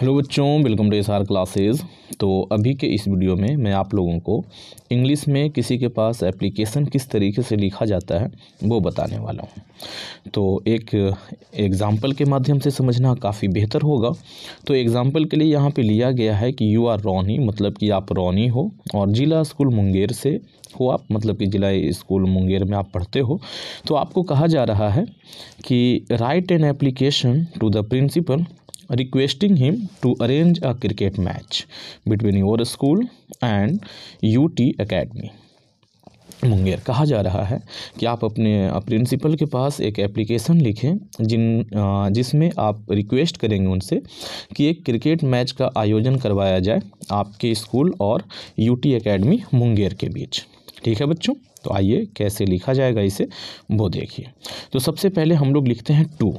Hello बच्चों welcome to SR R classes तो अभी के इस वीडियो में मैं आप लोगों को इंग्लिश में किसी के पास एप्लीकेशन किस तरीके से लिखा जाता है वो बताने वाला हूँ तो एक एग्ज़ाम्पल के माध्यम से समझना काफ़ी बेहतर होगा तो एग्ज़ाम्पल के लिए यहाँ पे लिया गया है कि यू आर रोनी मतलब कि आप रोनी हो और जिला स्कूल मुंगेर से हो आप मतलब कि जिला स्कूल मुंगेर में आप पढ़ते हो तो आपको कहा जा रहा है कि write an application to the principal requesting him to arrange a cricket match between your school and UT Academy. Munger कहा जा रहा है कि आप अपने प्रिंसिपल के पास एक एप्लीकेशन लिखें जिन जिसमें आप रिक्वेस्ट करेंगे उनसे कि एक क्रिकेट मैच का आयोजन करवाया जाए आपके स्कूल और यूटी एकेडमी मुंगेर के बीच ठीक है बच्चों तो आइए कैसे लिखा जाएगा इसे वो देखिए तो सबसे पहले हम लोग लिखते हैं टू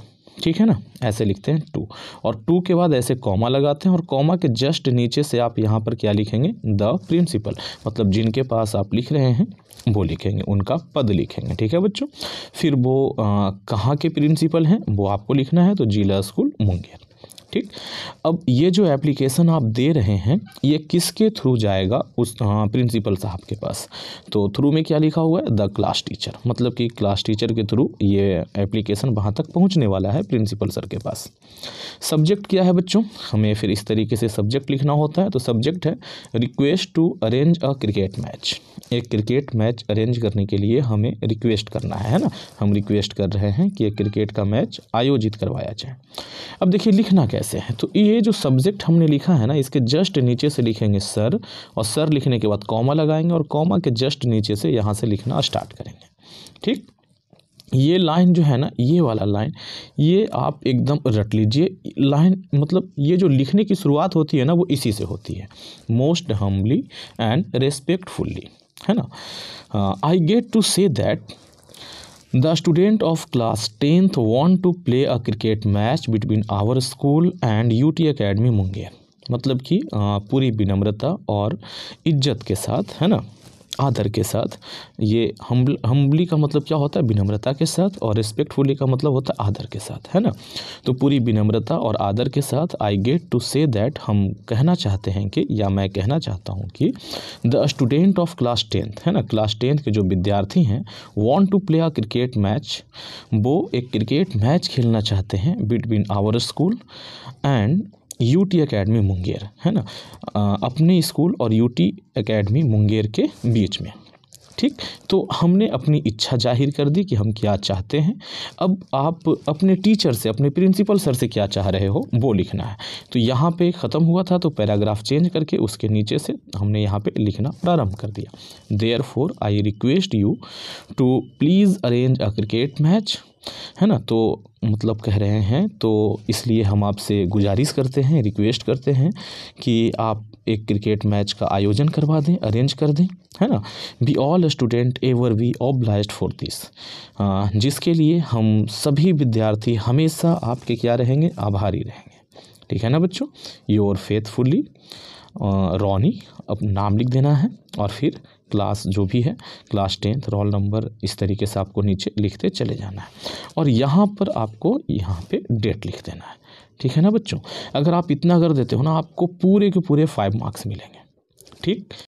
ठीक है ना ऐसे लिखते हैं टू और टू के बाद ऐसे कॉमा लगाते हैं और कॉमा के जस्ट नीचे से आप यहाँ पर क्या लिखेंगे द प्रिंसिपल मतलब जिनके पास आप लिख रहे हैं वो लिखेंगे उनका पद लिखेंगे ठीक है बच्चों फिर वो कहाँ के प्रिंसिपल हैं वो आपको लिखना है तो जिला स्कूल मुंगेर ठीक अब ये जो एप्लीकेशन आप दे रहे हैं ये किसके थ्रू जाएगा उस हाँ प्रिंसिपल साहब के पास तो थ्रू में क्या लिखा हुआ है द क्लास टीचर मतलब कि क्लास टीचर के थ्रू ये एप्लीकेशन वहाँ तक पहुँचने वाला है प्रिंसिपल सर के पास सब्जेक्ट क्या है बच्चों हमें फिर इस तरीके से सब्जेक्ट लिखना होता है तो सब्जेक्ट है request to arrange a cricket match एक क्रिकेट मैच अरेंज करने के लिए हमें रिक्वेस्ट करना है है ना हम रिक्वेस्ट कर रहे हैं कि एक क्रिकेट का मैच आयोजित करवाया जाए अब देखिए लिखना क्या कैसे हैं तो ये जो सब्जेक्ट हमने लिखा है ना इसके जस्ट नीचे से लिखेंगे सर और सर लिखने के बाद कॉमा लगाएंगे और कॉमा के जस्ट नीचे से यहाँ से लिखना स्टार्ट करेंगे ठीक ये लाइन जो है ना ये वाला लाइन ये आप एकदम रट लीजिए लाइन मतलब ये जो लिखने की शुरुआत होती है ना वो इसी से होती है मोस्ट हम्बली एंड रेस्पेक्टफुल्ली है ना आई गेट to say that the student of class tenth want to play a cricket match between our school and U T academy Munger मतलब कि पूरी विनम्रता और इज्जत के साथ है ना आदर के साथ ये हम्बल हम्बली का मतलब क्या होता है विनम्रता के साथ और रिस्पेक्टफुली का मतलब होता है आदर के साथ है ना तो पूरी विनम्रता और आदर के साथ आई गेट टू से दैट हम कहना चाहते हैं कि या मैं कहना चाहता हूँ कि the student of class tenth है ना क्लास टेंथ के जो विद्यार्थी हैं want to play a cricket match वो एक क्रिकेट मैच खेलना चाहते हैं between our school and U T academy Munger है ना अपने स्कूल और यू टी अकेडमी मुंगेर के बीच में ठीक तो हमने अपनी इच्छा जाहिर कर दी कि हम क्या चाहते हैं अब आप अपने टीचर से अपने प्रिंसिपल सर से क्या चाह रहे हो वो लिखना है तो यहाँ पे ख़त्म हुआ था तो पैराग्राफ चेंज करके उसके नीचे से हमने यहाँ पे लिखना प्रारंभ कर दिया therefore I request you to please arrange a cricket match है ना तो मतलब कह रहे हैं तो इसलिए हम आपसे गुजारिश करते हैं रिक्वेस्ट करते हैं कि आप एक क्रिकेट मैच का आयोजन करवा दें अरेंज कर दें है ना we all student ever be oblige for this जिसके लिए हम सभी विद्यार्थी हमेशा आपके क्या रहेंगे आभारी रहेंगे ठीक है ना बच्चों योर फेथफुली रॉनी अब नाम लिख देना है और फिर क्लास जो भी है क्लास टेंथ रोल नंबर इस तरीके से आपको नीचे लिखते चले जाना है और यहाँ पर आपको यहाँ पे डेट लिख देना है ठीक है ना बच्चों अगर आप इतना कर देते हो ना आपको पूरे के पूरे फाइव मार्क्स मिलेंगे ठीक